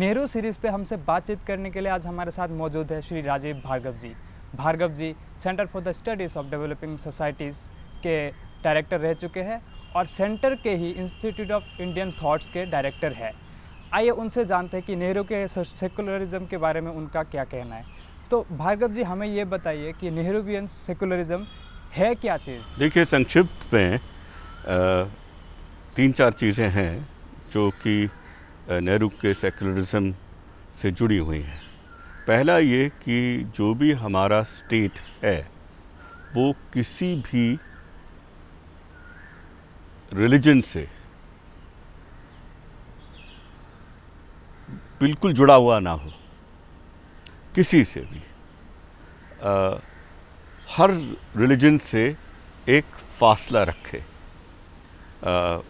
Nehru series पे हमसे बातचीत करने के लिए आज हमारे साथ मौजूद है Shri Rajeev Bhargava ji Bhargava ji centre for the studies of developing societies के डायरेक्टर रह चुके हैं और सेंटर के ही इंस्टीट्यूट ऑफ इंडियन थाट्स के डायरेक्टर है आइए उनसे जानते हैं कि नेहरू के सेकुलरिज्म के बारे में उनका क्या कहना है तो भार्गव जी हमें ये बताइए कि नेहरूवियन सेकुलरिज्म है क्या चीज़ देखिए संक्षिप्त में आ, तीन चार चीज़ें हैं जो कि नेहरू के सेकुलरिज्म से जुड़ी हुई हैं पहला ये कि जो भी हमारा स्टेट है वो किसी भी रिलीजन से बिल्कुल जुड़ा हुआ ना हो किसी से भी आ, हर रिलीजन से एक फासला रखे आ,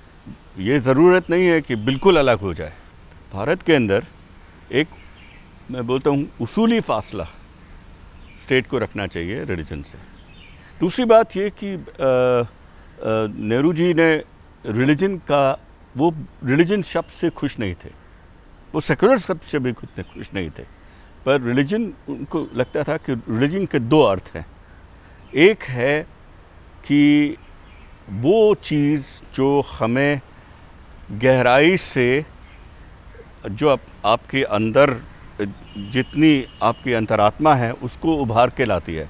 ये ज़रूरत नहीं है कि बिल्कुल अलग हो जाए भारत के अंदर एक मैं बोलता हूँ उसूली फासला स्टेट को रखना चाहिए रिलीजन से दूसरी बात ये कि नेहरू जी ने रिलीजन का वो रिलीजन शब्द से खुश नहीं थे वो सेकुलर शब्द से भी खुद खुश नहीं थे पर रिलीजन उनको लगता था कि रिलीजन के दो अर्थ हैं एक है कि वो चीज़ जो हमें गहराई से जो आप, आपके अंदर जितनी आपकी अंतरात्मा है उसको उभार के लाती है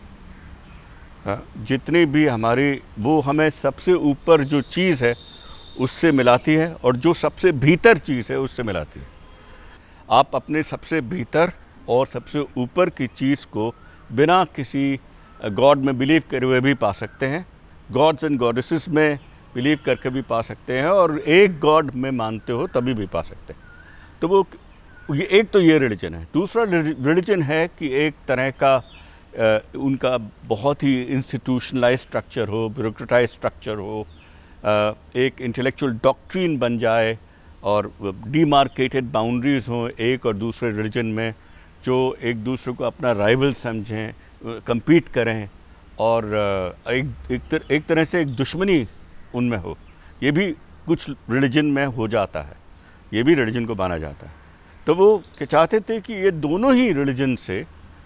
हाँ, जितनी भी हमारी वो हमें सबसे ऊपर जो चीज़ है उससे मिलाती है और जो सबसे भीतर चीज़ है उससे मिलाती है आप अपने सबसे भीतर और सबसे ऊपर की चीज़ को बिना किसी गॉड में बिलीव करे हुए भी पा सकते हैं गॉड्स एंड गॉडेसेस में बिलीव करके भी पा सकते हैं और एक गॉड में मानते हो तभी भी पा सकते हैं तो वो ये एक तो ये रिलीजन है दूसरा रिलीजन है कि एक तरह का आ, उनका बहुत ही इंस्टीट्यूशनलाइज स्ट्रक्चर हो ब्यूरोटाइज स्ट्रक्चर हो आ, एक इंटेलेक्चुअल डॉक्ट्रीन बन जाए और डीमार्केटेड बाउंड्रीज हों एक और दूसरे रिलीजन में जो एक दूसरे को अपना राइवल समझें कम्पीट करें और एक एक, तर, एक तरह से एक दुश्मनी उनमें हो ये भी कुछ रिलीजन में हो जाता है ये भी रिलीजन को माना जाता है तो वो चाहते थे कि ये दोनों ही रिलीजन से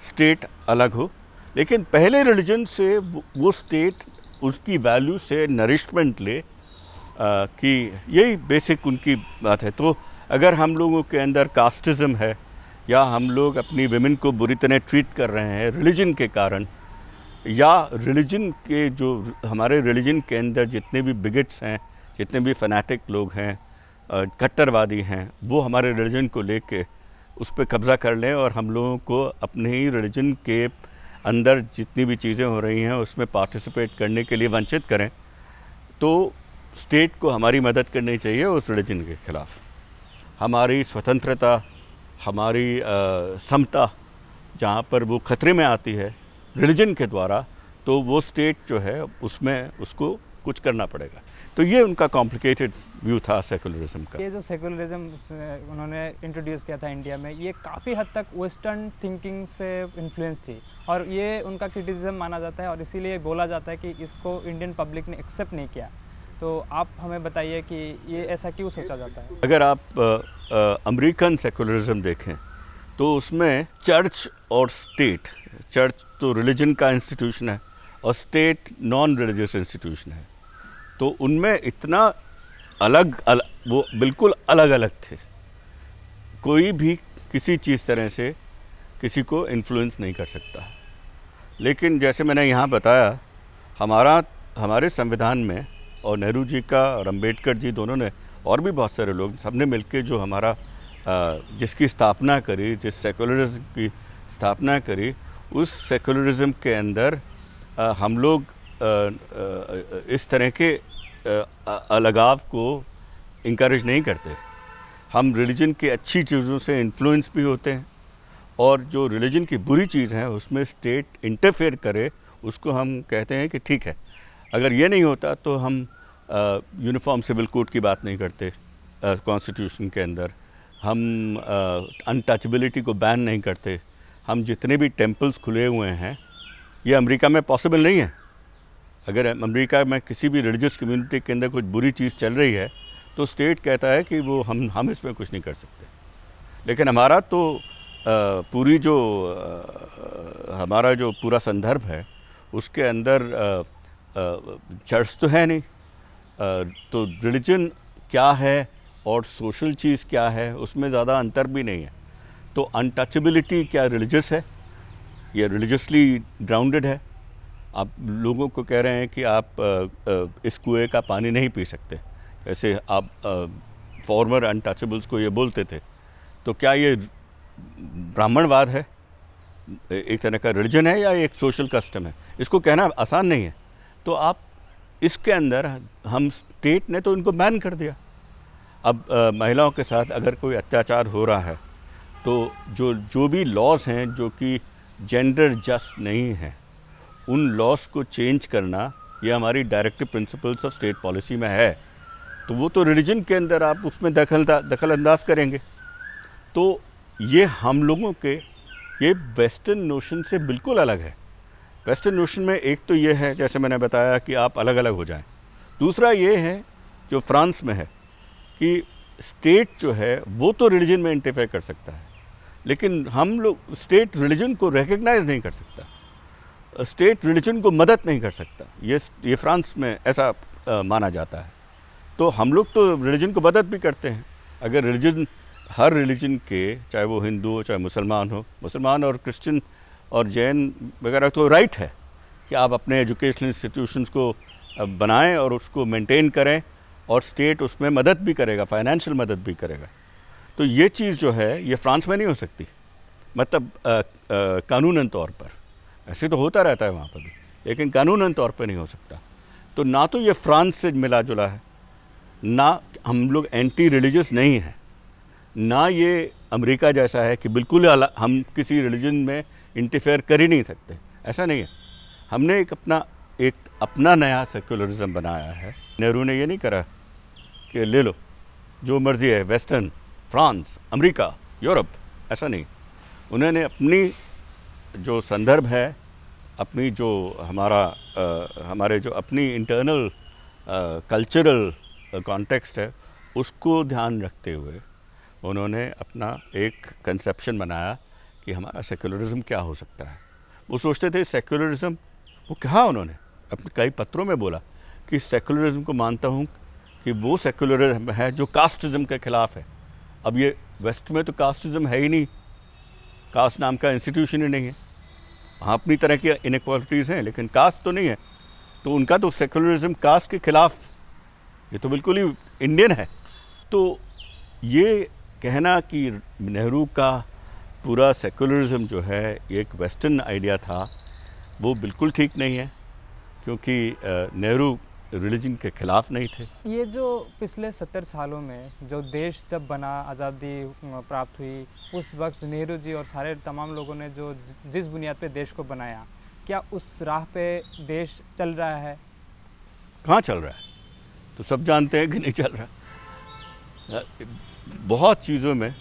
स्टेट अलग हो लेकिन पहले रिलीजन से वो स्टेट उसकी वैल्यू से नरिशमेंट ले आ, कि यही बेसिक उनकी बात है तो अगर हम लोगों के अंदर कास्टिज़म है या हम लोग अपनी वेमेन को बुरी तरह ट्रीट कर रहे हैं रिलीजन के कारण या रिलीजन के जो हमारे रिलीजन के अंदर जितने भी बिगट्स हैं जितने भी फनाटिक लोग हैं कट्टरवादी हैं वो हमारे रिलीजन को ले के उस पर कब्ज़ा कर लें और हम लोगों को अपने ही रिलीजन के अंदर जितनी भी चीज़ें हो रही हैं उसमें पार्टिसिपेट करने के लिए वंचित करें तो स्टेट को हमारी मदद करनी चाहिए उस रिलीजन के ख़िलाफ़ हमारी स्वतंत्रता हमारी समता जहाँ पर वो ख़तरे में आती है रिलीजन के द्वारा तो वो स्टेट जो है उसमें उसको कुछ करना पड़ेगा तो ये उनका कॉम्प्लिकेटेड व्यू था सेकुलरिज्म का ये जो सेकुलरिज्म उन्होंने इंट्रोड्यूस किया था इंडिया में ये काफ़ी हद तक वेस्टर्न थिंकिंग से इन्फ्लुएंस थी और ये उनका क्रिटिसिज्म माना जाता है और इसीलिए बोला जाता है कि इसको इंडियन पब्लिक ने एक्सेप्ट नहीं किया तो आप हमें बताइए कि ये ऐसा क्यों सोचा जाता है अगर आप अमरीकन सेकुलरिज्म देखें तो उसमें चर्च और स्टेट चर्च तो रिलीजन का इंस्टीट्यूशन है और स्टेट नॉन रिलीजियस इंस्टीट्यूशन है तो उनमें इतना अलग, अलग वो बिल्कुल अलग अलग थे कोई भी किसी चीज़ तरह से किसी को इन्फ्लुएंस नहीं कर सकता लेकिन जैसे मैंने यहाँ बताया हमारा हमारे संविधान में और नेहरू जी का और अम्बेडकर जी दोनों ने और भी बहुत सारे लोग सबने के जो हमारा जिसकी स्थापना करी जिस सेकुलरिज्म की स्थापना करी उस सेकुलरिज्म के अंदर हम लोग इस तरह के अलगाव को इंक्रेज नहीं करते हम रिलीजन के अच्छी चीज़ों से इन्फ्लुएंस भी होते हैं और जो रिलीजन की बुरी चीज़ है उसमें स्टेट इंटरफेयर करे उसको हम कहते हैं कि ठीक है अगर ये नहीं होता तो हम यूनिफॉर्म सिविल कोड की बात नहीं करते कॉन्स्टिट्यूशन के अंदर हम अनटचबिलिटी को बैन नहीं करते हम जितने भी टेम्पल्स खुले हुए हैं ये अमेरिका में पॉसिबल नहीं है अगर अमेरिका में किसी भी रिलीजियस कम्युनिटी के अंदर कुछ बुरी चीज़ चल रही है तो स्टेट कहता है कि वो हम हम इस पर कुछ नहीं कर सकते लेकिन हमारा तो पूरी जो हमारा जो पूरा संदर्भ है उसके अंदर चर्च तो है नहीं तो रिलीजन क्या है और सोशल चीज़ क्या है उसमें ज़्यादा अंतर भी नहीं है तो अनटचबिलिटी क्या रिलीजस है या रिलीजसली ग्राउंडेड है आप लोगों को कह रहे हैं कि आप इस कुएँ का पानी नहीं पी सकते ऐसे आप फॉर्मर अनटचेबल्स को ये बोलते थे तो क्या ये ब्राह्मणवाद है एक तरह का रिलीजन है या एक सोशल कस्टम है इसको कहना आसान नहीं है तो आप इसके अंदर हम स्टेट ने तो इनको बैन कर दिया अब आ, महिलाओं के साथ अगर कोई अत्याचार हो रहा है तो जो जो भी लॉज हैं जो कि जेंडर जस्ट नहीं हैं उन लॉस को चेंज करना ये हमारी directive principles of state policy में है तो वो तो रिलीजन के अंदर आप उसमें दखल दखल अंदाज करेंगे तो ये हम लोगों के ये वेस्टर्न नोशन से बिल्कुल अलग है वेस्टर्न नोशन में एक तो ये है जैसे मैंने बताया कि आप अलग अलग हो जाएं दूसरा ये है जो फ्रांस में है कि स्टेट जो है वो तो रिलीजन में इंटरफेयर कर सकता है लेकिन हम लोग स्टेट रिलीजन को रिकग्नाइज नहीं कर सकता स्टेट रिलीजन को मदद नहीं कर सकता ये ये फ्रांस में ऐसा आ, माना जाता है तो हम लोग तो रिलीजन को मदद भी करते हैं अगर रिलीजन हर रिलीजन के चाहे वो हिंदू हो चाहे मुसलमान हो मुसलमान और क्रिश्चियन और जैन वगैरह तो राइट है कि आप अपने एजुकेशनल इंस्टीट्यूशंस को बनाएं और उसको मेंटेन करें और स्टेट उसमें मदद भी करेगा फाइनेंशियल मदद भी करेगा तो ये चीज़ जो है ये फ्रांस में नहीं हो सकती मतलब कानूनन तौर पर ऐसे तो होता रहता है वहाँ पर भी लेकिन कानूनन तौर पर नहीं हो सकता तो ना तो ये फ्रांस से मिला जुला है ना हम लोग एंटी रिलीजियस नहीं हैं ना ये अमेरिका जैसा है कि बिल्कुल हम किसी रिलीजन में इंटरफेयर कर ही नहीं सकते ऐसा नहीं है हमने एक अपना एक अपना नया सेकुलरिज्म बनाया है नेहरू ने ये नहीं करा कि ले लो जो मर्ज़ी है वेस्टर्न फ्रांस अमेरिका यूरोप ऐसा नहीं उन्होंने अपनी जो संदर्भ है अपनी जो हमारा आ, हमारे जो अपनी इंटरनल कल्चरल कॉन्टेक्स्ट है उसको ध्यान रखते हुए उन्होंने अपना एक कंसेप्शन बनाया कि हमारा सेकुलरिज्म क्या हो सकता है वो सोचते थे सेकुलरिज्म वो कहा उन्होंने अपने कई पत्रों में बोला कि सेकुलरिज्म को मानता हूँ कि वो सेकुलरिज्म है जो कास्टिज्म के ख़िलाफ़ है अब ये वेस्ट में तो कास्टिज़म है ही नहीं कास्ट नाम का इंस्टीट्यूशन ही नहीं है हाँ अपनी तरह की इनक्वालिटीज़ हैं लेकिन कास्ट तो नहीं है तो उनका तो सेकुलरिज्म कास्ट के ख़िलाफ़ ये तो बिल्कुल ही इंडियन है तो ये कहना कि नेहरू का पूरा सेकुलरिज्म जो है एक वेस्टर्न आइडिया था वो बिल्कुल ठीक नहीं है क्योंकि नेहरू रिलीजन के खिलाफ नहीं थे ये जो पिछले सत्तर सालों में जो देश जब बना आज़ादी प्राप्त हुई उस वक्त नेहरू जी और सारे तमाम लोगों ने जो जिस बुनियाद पे देश को बनाया क्या उस राह पे देश चल रहा है कहाँ चल रहा है तो सब जानते हैं कि नहीं चल रहा बहुत चीज़ों में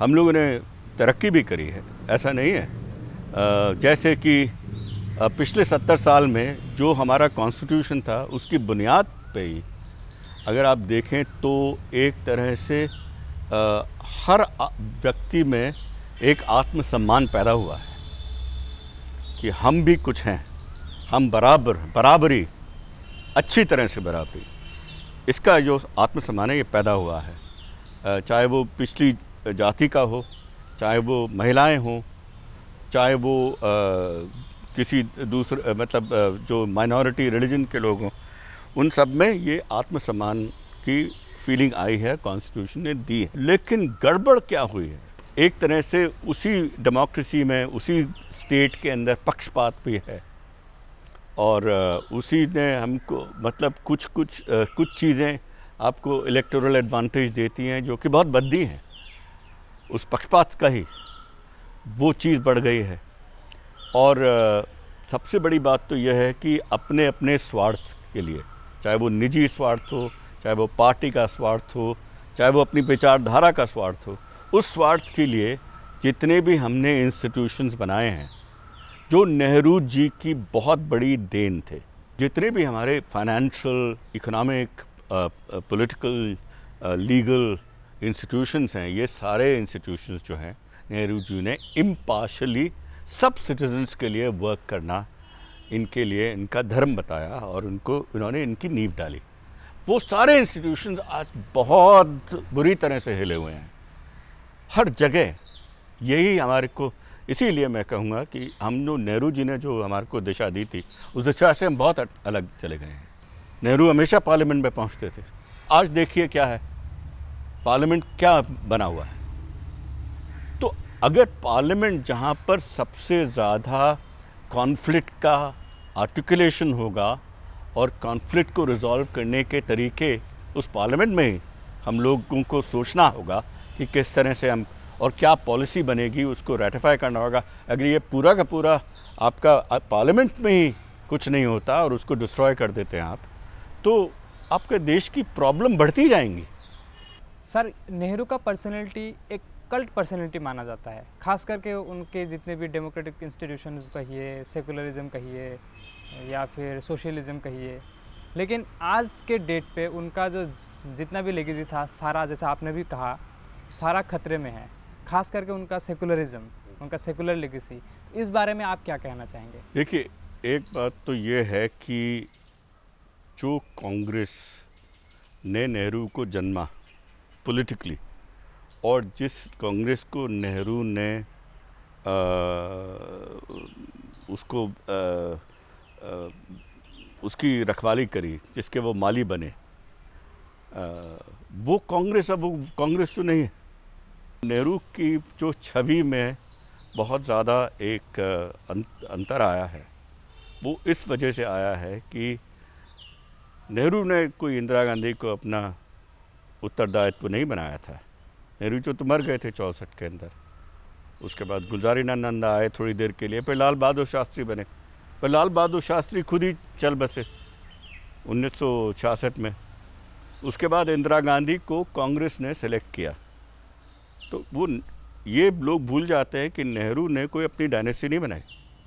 हम लोगों ने तरक्की भी करी है ऐसा नहीं है जैसे कि पिछले सत्तर साल में जो हमारा कॉन्स्टिट्यूशन था उसकी बुनियाद पे ही अगर आप देखें तो एक तरह से आ, हर व्यक्ति में एक आत्मसम्मान पैदा हुआ है कि हम भी कुछ हैं हम बराबर बराबरी अच्छी तरह से बराबरी इसका जो आत्मसम्मान है ये पैदा हुआ है चाहे वो पिछली जाति का हो चाहे वो महिलाएं हों चाहे वो आ, किसी दूसरे मतलब जो माइनॉरिटी रिलीजन के लोग हों उन सब में ये आत्मसम्मान की फीलिंग आई है कॉन्स्टिट्यूशन ने दी है लेकिन गड़बड़ क्या हुई है एक तरह से उसी डेमोक्रेसी में उसी स्टेट के अंदर पक्षपात भी है और उसी ने हमको मतलब कुछ कुछ कुछ चीज़ें आपको इलेक्टोरल एडवांटेज देती हैं जो कि बहुत बद्दी हैं उस पक्षपात का ही वो चीज़ बढ़ गई है और सबसे बड़ी बात तो यह है कि अपने अपने स्वार्थ के लिए चाहे वो निजी स्वार्थ हो चाहे वो पार्टी का स्वार्थ हो चाहे वो अपनी विचारधारा का स्वार्थ हो उस स्वार्थ के लिए जितने भी हमने इंस्टीट्यूशंस बनाए हैं जो नेहरू जी की बहुत बड़ी देन थे जितने भी हमारे financial economic political legal institutions हैं ये सारे इंस्टीट्यूशंस जो हैं नेहरू जी ने इम्पार्शली सब सिटीजन्स के लिए वर्क करना इनके लिए इनका धर्म बताया और उनको इन्होंने इनकी नींव डाली वो सारे इंस्टीट्यूशन आज बहुत बुरी तरह से हिले हुए हैं हर जगह यही हमारे को इसीलिए मैं कहूँगा कि हम जो नेहरू जी ने जो हमारे को दिशा दी थी उस दिशा से हम बहुत अलग चले गए हैं नेहरू हमेशा पार्लियामेंट में पहुँचते थे आज देखिए क्या है पार्लियामेंट क्या बना हुआ है अगर पार्लियामेंट जहाँ पर सबसे ज़्यादा कॉन्फ्लिक्ट का आर्टिकुलेशन होगा और कॉन्फ्लिक्ट को रिजॉल्व करने के तरीके उस पार्लियामेंट में हम लोगों को सोचना होगा कि किस तरह से हम और क्या पॉलिसी बनेगी उसको रेटिफाई करना होगा अगर ये पूरा का पूरा आपका पार्लियामेंट में ही कुछ नहीं होता और उसको डिस्ट्रॉय कर देते हैं आप तो आपके देश की प्रॉब्लम बढ़ती जाएंगी सर नेहरू का पर्सनैलिटी एक कल्ट पर्सनैलिटी माना जाता है खास करके उनके जितने भी डेमोक्रेटिक इंस्टीट्यूशन कहिए सेकुलरिज्म कहिए या फिर सोशलिज्म कहिए लेकिन आज के डेट पे उनका जो जितना भी लेगेजी था सारा जैसा आपने भी कहा सारा खतरे में है खास करके उनका सेकुलरिज्म उनका सेकुलर लेगेसी तो इस बारे में आप क्या कहना चाहेंगे देखिए एक बात तो ये है कि जो कांग्रेस ने नेहरू को जन्मा पॉलिटिकली और जिस कांग्रेस को नेहरू ने आ, उसको आ, आ, उसकी रखवाली करी जिसके वो माली बने आ, वो कांग्रेस अब कांग्रेस तो नहीं है नेहरू की जो छवि में बहुत ज़्यादा एक अं-, अंतर आया है वो इस वजह से आया है कि नेहरू ने कोई इंदिरा गांधी को अपना उत्तरदायित्व नहीं बनाया था नेहरू जो तो मर गए थे चौंसठ के अंदर उसके बाद गुलजारी नंदा आए थोड़ी देर के लिए फिर लाल बहादुर शास्त्री बने पर लाल बहादुर शास्त्री खुद ही चल बसे उन्नीस में उसके बाद इंदिरा गांधी को कांग्रेस ने सिलेक्ट किया तो वो ये लोग भूल जाते हैं कि नेहरू ने कोई अपनी डायनेस्टी नहीं बनाई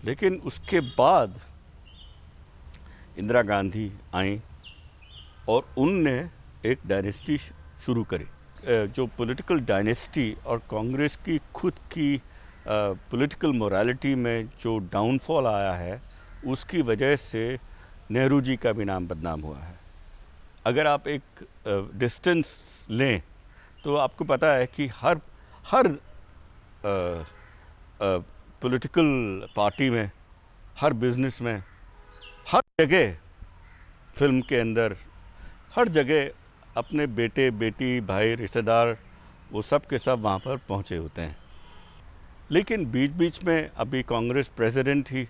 लेकिन उसके बाद इंदिरा गांधी आई और उनने एक डायनेस्टी शुरू करी जो पॉलिटिकल डायनेस्टी और कांग्रेस की खुद की पॉलिटिकल मोरालिटी में जो डाउनफॉल आया है उसकी वजह से नेहरू जी का भी नाम बदनाम हुआ है अगर आप एक डिस्टेंस लें तो आपको पता है कि हर हर पॉलिटिकल पार्टी में हर बिजनेस में हर जगह फिल्म के अंदर हर जगह अपने बेटे बेटी भाई रिश्तेदार वो सब के सब वहाँ पर पहुँचे होते हैं लेकिन बीच बीच में अभी कांग्रेस प्रेसिडेंट थी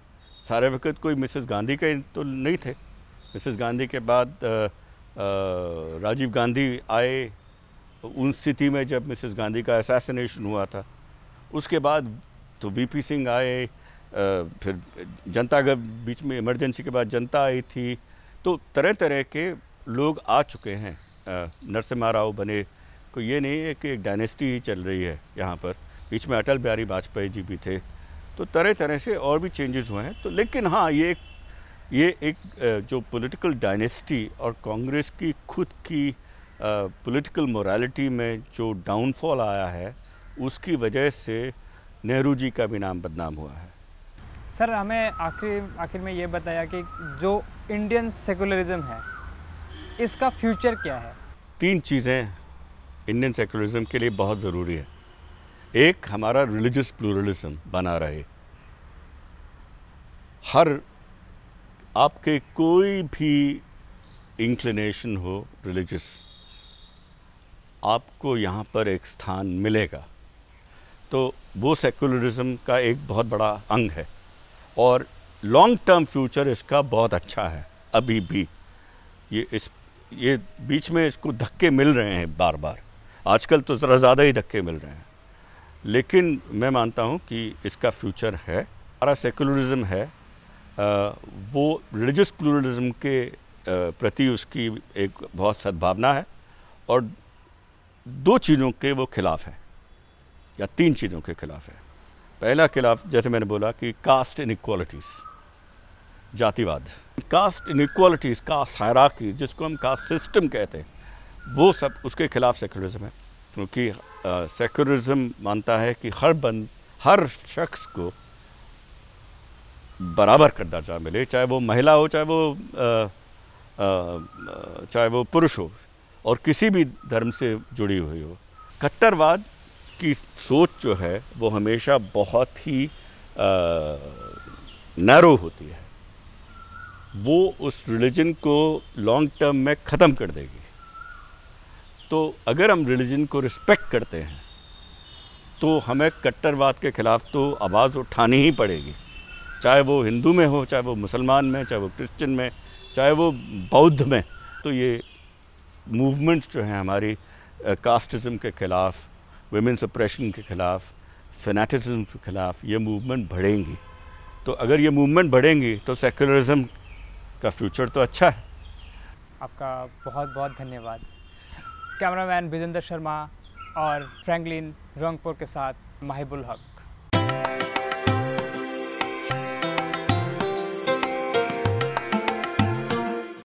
सारे वक्त कोई मिसेस गांधी के तो नहीं थे मिसेस गांधी के बाद आ, आ, राजीव गांधी आए तो उन स्थिति में जब मिसेस गांधी का असैसिनेशन हुआ था उसके बाद तो वीपी सिंह आए फिर जनता के बीच में इमरजेंसी के बाद जनता आई थी तो तरह तरह के लोग आ चुके हैं नरसिम्हा राव बने को ये नहीं है कि एक डायनेस्टी ही चल रही है यहाँ पर बीच में अटल बिहारी वाजपेयी जी भी थे तो तरह तरह से और भी चेंजेस हुए हैं तो लेकिन हाँ ये एक ये एक जो पॉलिटिकल डायनेस्टी और कांग्रेस की खुद की पॉलिटिकल मोरालिटी में जो डाउनफॉल आया है उसकी वजह से नेहरू जी का भी नाम बदनाम हुआ है सर हमें आखिर आखिर में ये बताया कि जो इंडियन सेकुलरिज्म है इसका फ्यूचर क्या है तीन चीज़ें इंडियन सेकुलरिज्म के लिए बहुत ज़रूरी है एक हमारा रिलीजियस प्लूरलिज्म बना रहे हर आपके कोई भी इंक्लिनेशन हो रिलीजियस आपको यहाँ पर एक स्थान मिलेगा तो वो सेकुलरिज्म का एक बहुत बड़ा अंग है और लॉन्ग टर्म फ्यूचर इसका बहुत अच्छा है अभी भी ये इस ये बीच में इसको धक्के मिल रहे हैं बार बार आजकल तो ज़रा ज़्यादा ही धक्के मिल रहे हैं लेकिन मैं मानता हूँ कि इसका फ्यूचर है हमारा सेकुलरिज्म है वो रिलीजस प्लूरलिज्म के प्रति उसकी एक बहुत सद्भावना है और दो चीज़ों के वो खिलाफ है या तीन चीज़ों के खिलाफ है पहला खिलाफ जैसे मैंने बोला कि कास्ट इनक्वालिटीज़ जातिवाद कास्ट इनिक्वालिटीज़ कास्ट हैराकी जिसको हम कास्ट सिस्टम कहते हैं वो सब उसके खिलाफ सेकुलरिज्म है क्योंकि सेकुलरिज्म मानता है कि हर बंद हर शख्स को बराबर का दर्जा मिले चाहे वो महिला हो चाहे वो आ, आ, चाहे वो पुरुष हो और किसी भी धर्म से जुड़ी हुई हो कट्टरवाद की सोच जो है वो हमेशा बहुत ही नैरो होती है वो उस रिलीजन को लॉन्ग टर्म में ख़त्म कर देगी तो अगर हम रिलीजन को रिस्पेक्ट करते हैं तो हमें कट्टरवाद के ख़िलाफ़ तो आवाज़ उठानी ही पड़ेगी चाहे वो हिंदू में हो चाहे वो मुसलमान में चाहे वो क्रिश्चियन में चाहे वो बौद्ध में तो ये मूवमेंट्स जो हैं हमारी कास्टिज़म के ख़िलाफ़ वेमेंस अप्रेशन के ख़िलाफ़ फ़िनेटिज़म के ख़िलाफ़ ये मूवमेंट बढ़ेंगी तो अगर ये मूवमेंट बढ़ेंगी तो सेकुलरिज़म इसका फ्यूचर तो अच्छा है आपका बहुत बहुत धन्यवाद कैमरामैन विजेंद्र शर्मा और फ्रैंकलिन रंगपुर के साथ माहिबुल हक